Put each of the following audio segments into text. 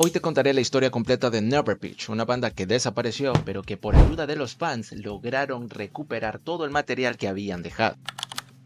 Hoy te contaré la historia completa de Never Pitch, una banda que desapareció, pero que por ayuda de los fans lograron recuperar todo el material que habían dejado.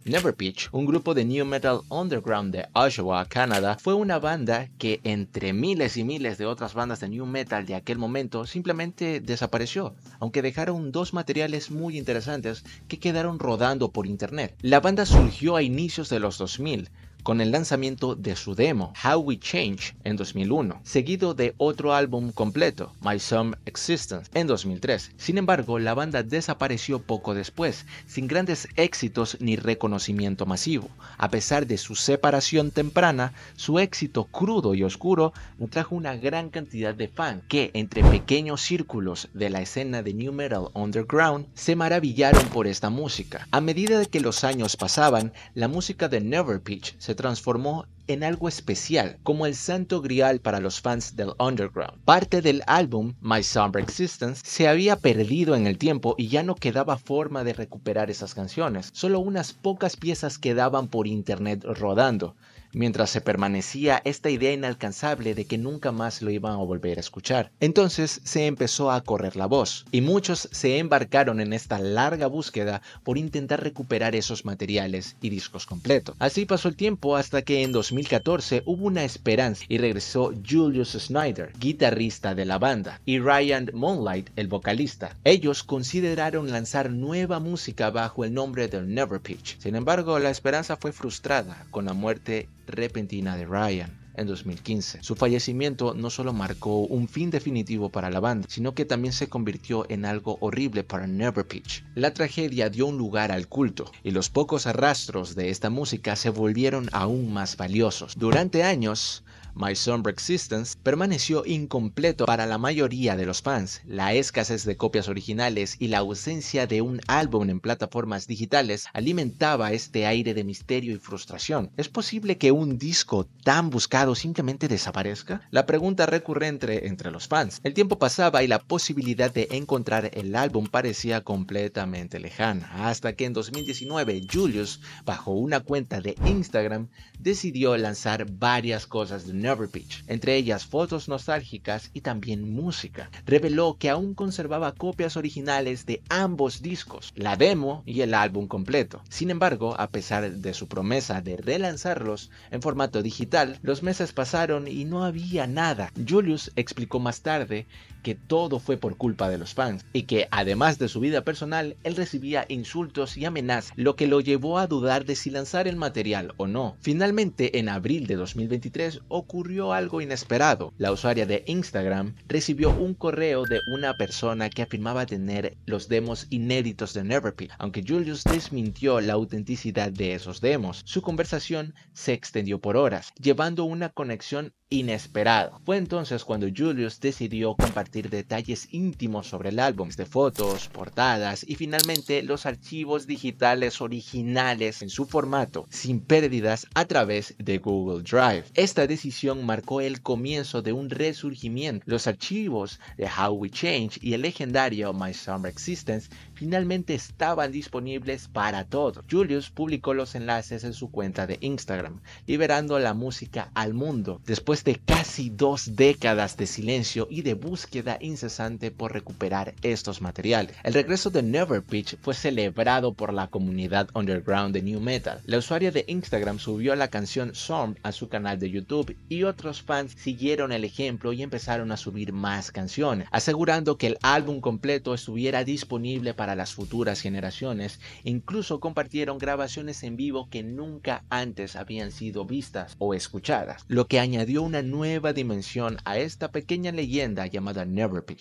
Never pitch un grupo de new metal underground de Oshawa, Canadá, fue una banda que entre miles y miles de otras bandas de new metal de aquel momento simplemente desapareció, aunque dejaron dos materiales muy interesantes que quedaron rodando por internet. La banda surgió a inicios de los 2000, con el lanzamiento de su demo How We Change en 2001, seguido de otro álbum completo, My Some Existence, en 2003. Sin embargo, la banda desapareció poco después, sin grandes éxitos ni reconocimiento masivo. A pesar de su separación temprana, su éxito crudo y oscuro trajo una gran cantidad de fans que, entre pequeños círculos de la escena de New Metal Underground, se maravillaron por esta música. A medida que los años pasaban, la música de pitch se transformó en algo especial, como el santo grial para los fans del underground. Parte del álbum, My sombre Existence, se había perdido en el tiempo y ya no quedaba forma de recuperar esas canciones, solo unas pocas piezas quedaban por internet rodando mientras se permanecía esta idea inalcanzable de que nunca más lo iban a volver a escuchar. Entonces se empezó a correr la voz, y muchos se embarcaron en esta larga búsqueda por intentar recuperar esos materiales y discos completos. Así pasó el tiempo hasta que en 2014 hubo una esperanza y regresó Julius Snyder, guitarrista de la banda, y Ryan Moonlight, el vocalista. Ellos consideraron lanzar nueva música bajo el nombre de Never Pitch. Sin embargo, la esperanza fue frustrada con la muerte repentina de Ryan en 2015. Su fallecimiento no solo marcó un fin definitivo para la banda, sino que también se convirtió en algo horrible para Neverpitch. La tragedia dio un lugar al culto y los pocos arrastros de esta música se volvieron aún más valiosos. Durante años, My Sombre Existence permaneció incompleto para la mayoría de los fans. La escasez de copias originales y la ausencia de un álbum en plataformas digitales alimentaba este aire de misterio y frustración. Es posible que un disco tan buscado simplemente desaparezca? La pregunta recurrente entre los fans. El tiempo pasaba y la posibilidad de encontrar el álbum parecía completamente lejana, hasta que en 2019 Julius, bajo una cuenta de Instagram, decidió lanzar varias cosas de Never Pitch, entre ellas fotos nostálgicas y también música. Reveló que aún conservaba copias originales de ambos discos, la demo y el álbum completo. Sin embargo, a pesar de su promesa de relanzarlos en formato digital, los pasaron y no había nada. Julius explicó más tarde que todo fue por culpa de los fans y que además de su vida personal, él recibía insultos y amenazas, lo que lo llevó a dudar de si lanzar el material o no. Finalmente, en abril de 2023 ocurrió algo inesperado. La usuaria de Instagram recibió un correo de una persona que afirmaba tener los demos inéditos de Neverpeak, aunque Julius desmintió la autenticidad de esos demos. Su conversación se extendió por horas, llevando una una conexión inesperado. Fue entonces cuando Julius decidió compartir detalles íntimos sobre el álbum, de fotos, portadas y finalmente los archivos digitales originales en su formato, sin pérdidas, a través de Google Drive. Esta decisión marcó el comienzo de un resurgimiento. Los archivos de How We Change y el legendario My Summer Existence finalmente estaban disponibles para todos. Julius publicó los enlaces en su cuenta de Instagram, liberando la música al mundo. Después de casi dos décadas de silencio y de búsqueda incesante por recuperar estos materiales, el regreso de Never Pitch fue celebrado por la comunidad underground de New Metal. La usuaria de Instagram subió la canción Storm a su canal de YouTube y otros fans siguieron el ejemplo y empezaron a subir más canciones, asegurando que el álbum completo estuviera disponible para las futuras generaciones. Incluso compartieron grabaciones en vivo que nunca antes habían sido vistas o escuchadas, lo que añadió un una nueva dimensión a esta pequeña leyenda llamada Neverpeak.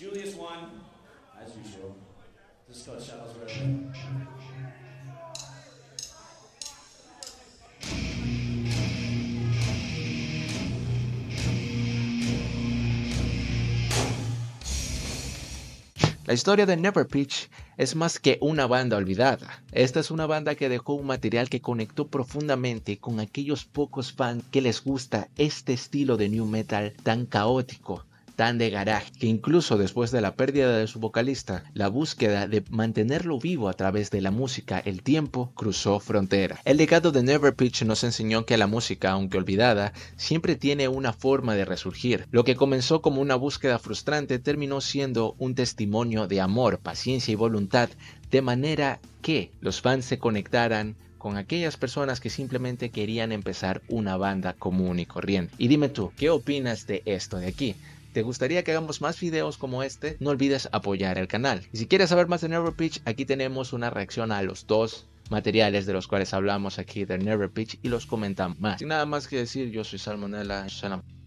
Julius won, as usual. This is called Shadows Version. La historia de Never Pitch es más que una banda olvidada. Esta es una banda que dejó un material que conectó profundamente con aquellos pocos fans que les gusta este estilo de new metal tan caótico tan de garaje que incluso después de la pérdida de su vocalista, la búsqueda de mantenerlo vivo a través de la música el tiempo cruzó frontera. El legado de Never Pitch nos enseñó que la música, aunque olvidada, siempre tiene una forma de resurgir. Lo que comenzó como una búsqueda frustrante terminó siendo un testimonio de amor, paciencia y voluntad, de manera que los fans se conectaran con aquellas personas que simplemente querían empezar una banda común y corriente. Y dime tú, ¿qué opinas de esto de aquí? ¿Te gustaría que hagamos más videos como este? No olvides apoyar el canal. Y si quieres saber más de Pitch, aquí tenemos una reacción a los dos materiales de los cuales hablamos aquí de Pitch y los comentamos más. Sin nada más que decir, yo soy Salmonella. Shalom.